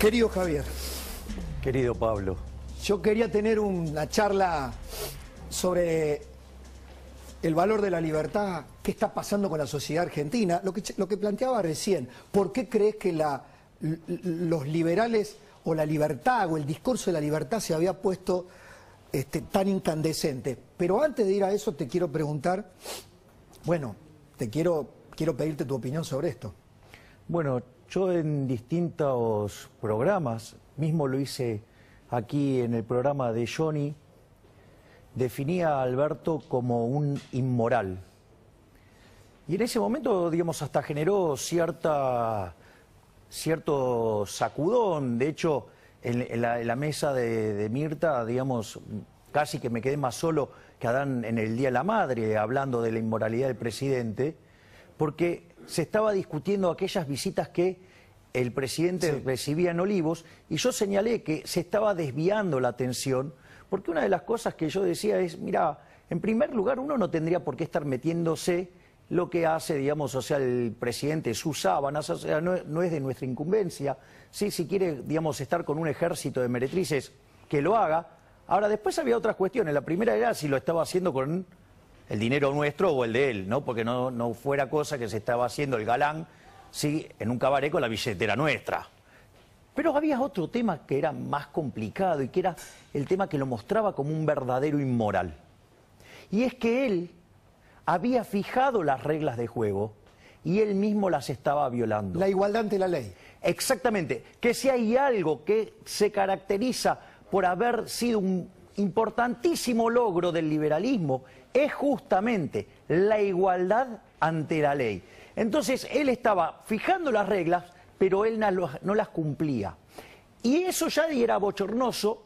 Querido Javier. Querido Pablo. Yo quería tener una charla sobre el valor de la libertad, qué está pasando con la sociedad argentina, lo que, planteaba recién, ¿por qué crees que los liberales o la libertad o el discurso de la libertad se había puesto este, tan incandescente? Pero antes de ir a eso te quiero preguntar, bueno, te quiero, quiero pedirte tu opinión sobre esto. Bueno, yo en distintos programas, mismo lo hice aquí en el programa de Johnny, definía a Alberto como un inmoral. Y en ese momento, digamos, hasta generó cierta, cierto sacudón. De hecho, en, la, mesa de, de, Mirta, digamos, casi que me quedé más solo que Adán en el Día de la Madre, hablando de la inmoralidad del presidente, porque se estaba discutiendo aquellas visitas que el presidente recibía en Olivos y yo señalé que se estaba desviando la atención, porque una de las cosas que yo decía es, mira, en primer lugar uno no tendría por qué estar metiéndose lo que hace, digamos, o sea, el presidente, sus sábanas, o sea, no, no, es de nuestra incumbencia. Sí, si quiere, digamos, estar con un ejército de meretrices, que lo haga. Ahora, después había otras cuestiones. La primera era si lo estaba haciendo con el dinero nuestro o el de él, ¿no? Porque no, fuera cosa que se estaba haciendo el galán, sí, en un cabaret con la billetera nuestra. Pero había otro tema que era más complicado y que era el tema que lo mostraba como un verdadero inmoral. Y es que él había fijado las reglas de juego y él mismo las estaba violando. La igualdad ante la ley. Exactamente. Que si hay algo que se caracteriza por haber sido un importantísimo logro del liberalismo es justamente la igualdad ante la ley. Entonces él estaba fijando las reglas, pero él no las cumplía. Y eso ya era bochornoso,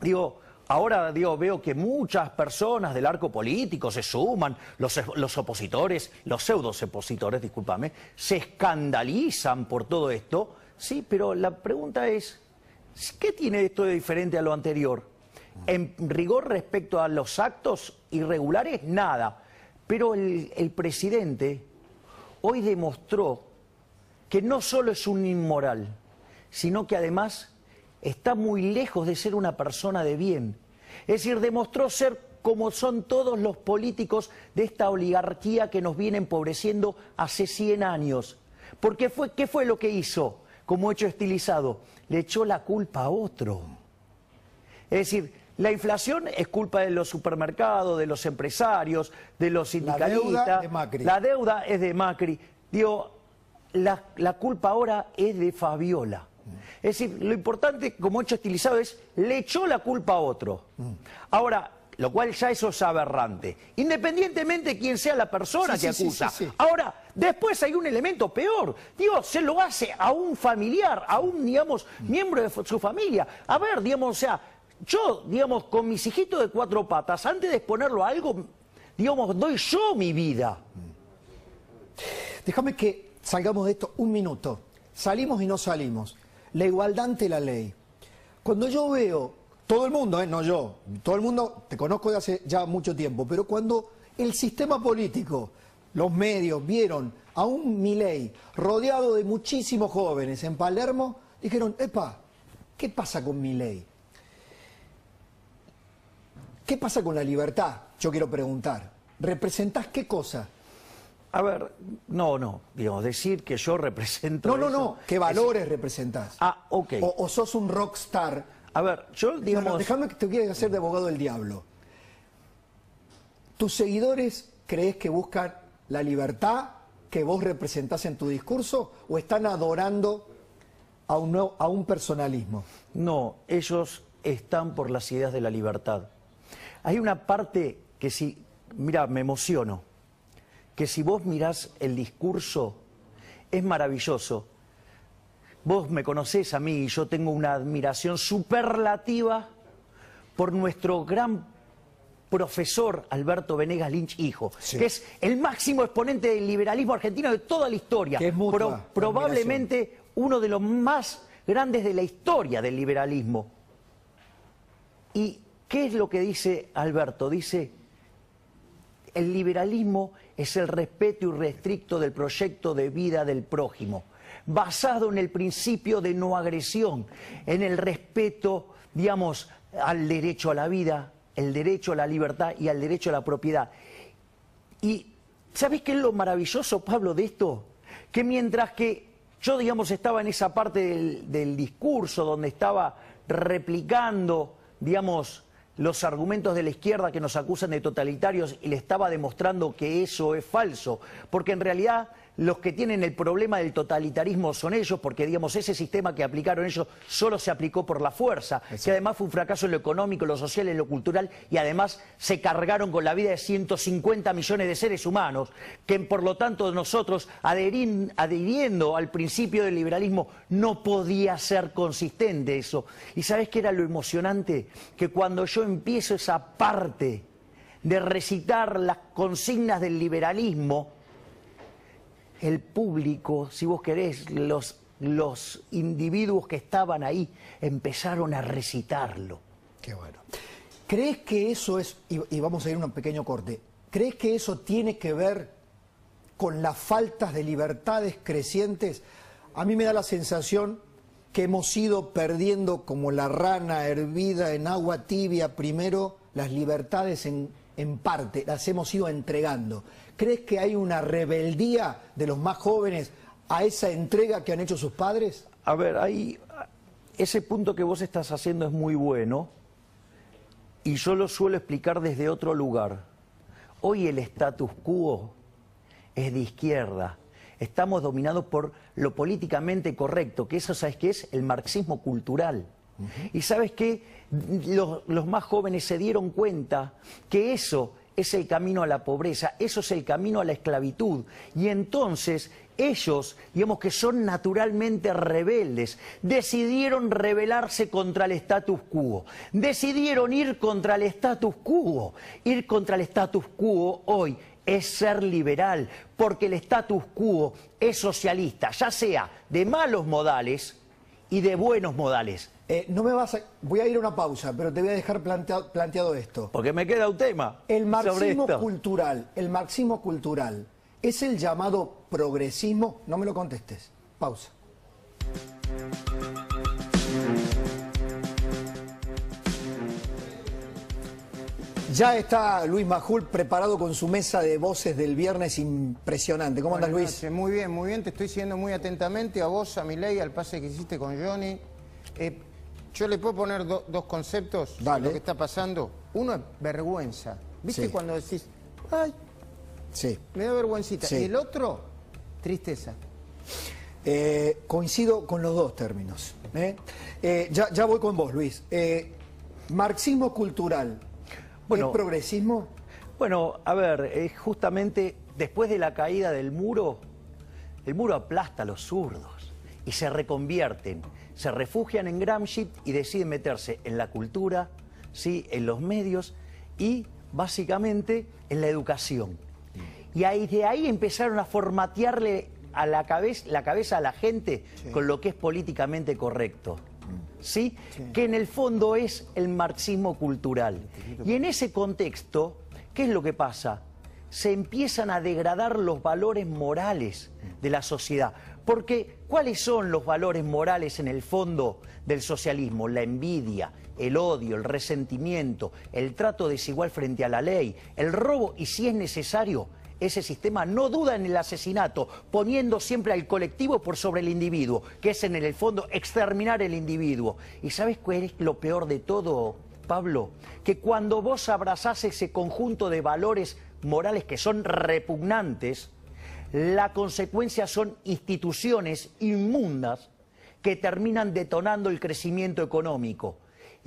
digo, Ahora veo que muchas personas del arco político se suman, los, opositores, los pseudo opositores, discúlpame, se escandalizan por todo esto. Sí, pero la pregunta es, ¿qué tiene esto de diferente a lo anterior? En rigor respecto a los actos irregulares, nada. Pero el, presidente hoy demostró que no solo es un inmoral, sino que además está muy lejos de ser una persona de bien. Es decir, demostró ser como son todos los políticos de esta oligarquía que nos viene empobreciendo hace 100 años. Porque fue, ¿qué fue lo que hizo como hecho estilizado? Le echó la culpa a otro. Es decir, la inflación es culpa de los supermercados, de los empresarios, de los sindicalistas. La deuda, de Macri. La deuda es de Macri. Digo, la, culpa ahora es de Fabiola. Mm. Es decir, lo importante, como hecho estilizado, es le echó la culpa a otro. Mm. Ahora, lo cual ya eso es aberrante. Independientemente de quién sea la persona que acusa. Ahora, después hay un elemento peor. Digo, se lo hace a un familiar, a un, digamos, mm. miembro de su familia. A ver, digamos, o sea, yo, digamos, con mis hijitos de cuatro patas, antes de exponerlo a algo, digamos, doy yo mi vida. Déjame que salgamos de esto un minuto. Salimos y no salimos. La igualdad ante la ley. Cuando yo veo, todo el mundo, eh, no yo, todo el mundo, te conozco de hace ya mucho tiempo, pero cuando el sistema político, los medios vieron a un Milei rodeado de muchísimos jóvenes en Palermo, dijeron, epa, ¿qué pasa con ley? ¿Qué pasa con la libertad? Yo quiero preguntar. ¿Representás qué cosa? A ver, no, no, digamos, decir que yo represento. No, no, no, ¿qué valores representás? Ah, ok. O, sos un rockstar. A ver, yo, digamos. déjame que te quieras hacer de abogado del diablo. ¿Tus seguidores crees que buscan la libertad que vos representás en tu discurso o están adorando a un personalismo? No, ellos están por las ideas de la libertad. Hay una parte que si, mira, me emociono, que si vos mirás el discurso, es maravilloso. Vos me conocés a mí y yo tengo una admiración superlativa por nuestro gran profesor Alberto Venegas Lynch Hijo, que es el máximo exponente del liberalismo argentino de toda la historia, que es probablemente uno de los más grandes de la historia del liberalismo. Y ¿Qué es lo que dice Alberto? Dice, el liberalismo es el respeto irrestricto del proyecto de vida del prójimo, basado en el principio de no agresión, en el respeto, digamos, al derecho a la vida, el derecho a la libertad y al derecho a la propiedad. Y ¿sabes qué es lo maravilloso, Pablo, de esto? Que mientras que yo, digamos, estaba en esa parte del discurso donde estaba replicando, digamos, los argumentos de la izquierda que nos acusan de totalitarios y le estaba demostrando que eso es falso, porque en realidad los que tienen el problema del totalitarismo son ellos, porque digamos, ese sistema que aplicaron ellos solo se aplicó por la fuerza, que además fue un fracaso en lo económico, en lo social, en lo cultural, y además se cargaron con la vida de 150 millones de seres humanos, que por lo tanto nosotros, adhiriendo al principio del liberalismo, no podía ser consistente eso. ¿Y sabes qué era lo emocionante? Que cuando yo empiezo esa parte de recitar las consignas del liberalismo, el público, si vos querés, los, individuos que estaban ahí empezaron a recitarlo. Qué bueno. ¿Crees que eso es, y, vamos a ir a un pequeño corte, ¿crees que eso tiene que ver con las faltas de libertades crecientes? A mí me da la sensación que hemos ido perdiendo como la rana hervida en agua tibia primero las libertades en, en parte, las hemos ido entregando. ¿Crees que hay una rebeldía de los más jóvenes a esa entrega que han hecho sus padres? A ver, ese punto que vos estás haciendo es muy bueno y yo lo suelo explicar desde otro lugar. Hoy el status quo es de izquierda. Estamos dominados por lo políticamente correcto, que eso sabes que es el marxismo cultural. Y sabes que los más jóvenes se dieron cuenta que eso es el camino a la pobreza, eso es el camino a la esclavitud. Y entonces ellos, digamos que son naturalmente rebeldes, decidieron rebelarse contra el status quo, decidieron ir contra el status quo, ir contra el status quo hoy es ser liberal, porque el status quo es socialista, ya sea de malos modales, y de buenos modales. Eh, no me vas a... Voy a ir a una pausa, pero te voy a dejar planteado, planteado esto. Porque me queda un tema. El marxismo cultural, el marxismo cultural, ¿es el llamado progresismo? No me lo contestes. Pausa. Ya está Luis Majul preparado con su mesa de voces del viernes impresionante. ¿Cómo andas, Luis? Muy bien, muy bien. Te estoy siguiendo muy atentamente a vos, a mi ley, al pase que hiciste con Johnny. Eh, yo le puedo poner dos conceptos de lo que está pasando. Uno es vergüenza. ¿Viste cuando decís, ay, sí. me da vergüencita? Y el otro, tristeza. Eh, coincido con los dos términos. ¿eh? ya, voy con vos, Luis. marxismo cultural bueno, progresismo? Bueno, a ver, es eh, justamente después de la caída del muro, el muro aplasta a los zurdos y se reconvierten, se refugian en Gramsci y deciden meterse en la cultura, ¿sí? en los medios y básicamente en la educación. Y ahí, de ahí empezaron a formatearle a la, cabeza, la cabeza a la gente con lo que es políticamente correcto. ¿sí? que en el fondo es el marxismo cultural. Y en ese contexto, ¿qué es lo que pasa? Se empiezan a degradar los valores morales de la sociedad. Porque, ¿cuáles son los valores morales en el fondo del socialismo? La envidia, el odio, el resentimiento, el trato desigual frente a la ley, el robo y, si es necesario, ese sistema no duda en el asesinato, poniendo siempre al colectivo por sobre el individuo, que es en el fondo exterminar el individuo. ¿Y sabes cuál es lo peor de todo, Pablo? Que cuando vos abrazás ese conjunto de valores morales que son repugnantes, la consecuencia son instituciones inmundas que terminan detonando el crecimiento económico.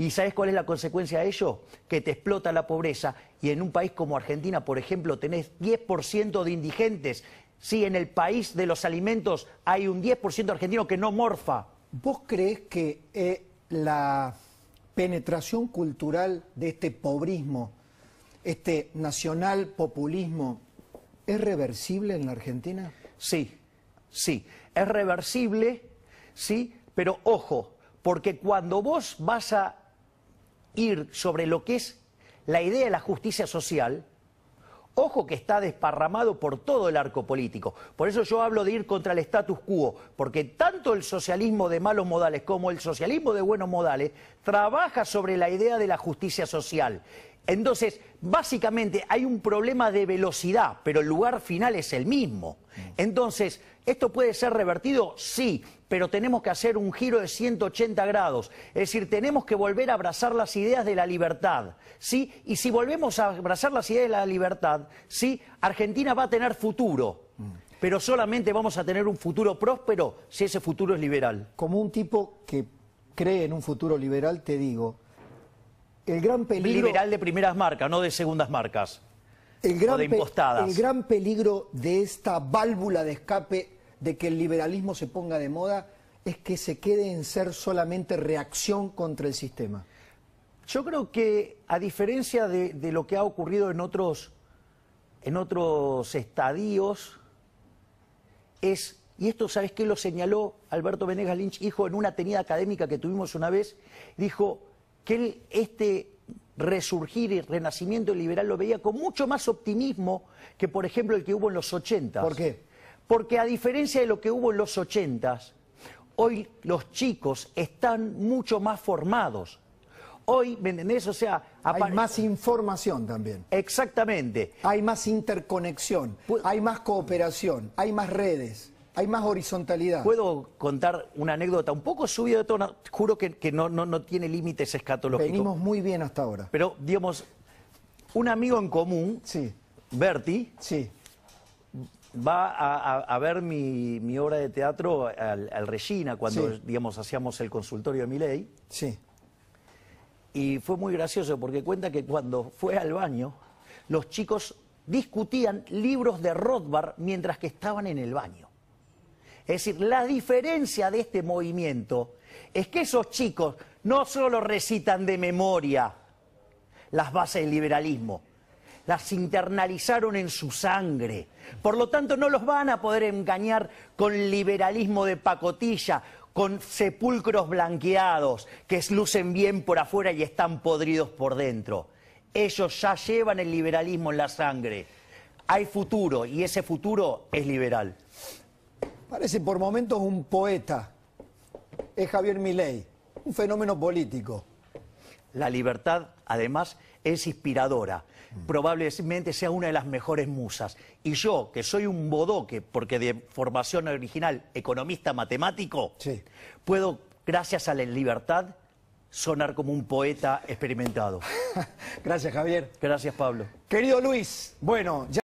¿Y sabes cuál es la consecuencia de ello? Que te explota la pobreza y en un país como Argentina, por ejemplo, tenés 10% de indigentes. Sí, en el país de los alimentos hay un 10% argentino que no morfa. ¿Vos crees que eh, la penetración cultural de este pobrismo, este nacional populismo, es reversible en la Argentina? Sí, sí, es reversible, sí, pero ojo, porque cuando vos vas a ir sobre lo que es la idea de la justicia social, ojo que está desparramado por todo el arco político. Por eso yo hablo de ir contra el status quo, porque tanto el socialismo de malos modales como el socialismo de buenos modales trabaja sobre la idea de la justicia social. Entonces, básicamente hay un problema de velocidad, pero el lugar final es el mismo. Mm. Entonces, ¿esto puede ser revertido? Sí, pero tenemos que hacer un giro de 180 grados. Es decir, tenemos que volver a abrazar las ideas de la libertad, ¿sí? Y si volvemos a abrazar las ideas de la libertad, ¿sí? Argentina va a tener futuro. Pero solamente vamos a tener un futuro próspero si ese futuro es liberal. Como un tipo que cree en un futuro liberal, te digo, el gran peligro... Liberal de primeras marcas, no de segundas marcas. El de el gran peligro de esta válvula de escape de que el liberalismo se ponga de moda es que se quede en ser solamente reacción contra el sistema? Yo creo que, a diferencia de, lo que ha ocurrido en otros, en otros estadios, es, y esto sabes qué lo señaló Alberto Venegas Lynch, hijo, en una tenida académica que tuvimos una vez, dijo que este resurgir y renacimiento liberal lo veía con mucho más optimismo que, por ejemplo, el que hubo en los 80. ¿Por qué? Porque a diferencia de lo que hubo en los 80, hoy los chicos están mucho más formados. Hoy, ¿me entendés? O sea... Hay más información también. Exactamente. Hay más interconexión, hay más cooperación, hay más redes. Hay más horizontalidad. ¿Puedo contar una anécdota un poco subida de tono? Juro que, no, no, tiene límites escatológicos. Venimos muy bien hasta ahora. Pero, digamos, un amigo en común, sí. Berti, sí va a, ver mi, obra de teatro al, Regina, cuando, digamos, hacíamos el consultorio de Miley. Sí. Y fue muy gracioso porque cuenta que cuando fue al baño, los chicos discutían libros de Rothbard mientras que estaban en el baño. Es decir, la diferencia de este movimiento es que esos chicos no solo recitan de memoria las bases del liberalismo, las internalizaron en su sangre. Por lo tanto, no los van a poder engañar con liberalismo de pacotilla, con sepulcros blanqueados que lucen bien por afuera y están podridos por dentro. Ellos ya llevan el liberalismo en la sangre. Hay futuro y ese futuro es liberal. Parece por momentos un poeta. Es Javier Milei, un fenómeno político. La libertad, además, es inspiradora. Mm. Probablemente sea una de las mejores musas. Y yo, que soy un bodoque, porque de formación original economista matemático, puedo, gracias a la libertad, sonar como un poeta experimentado. Gracias, Javier. Gracias, Pablo. Querido Luis, bueno, ya...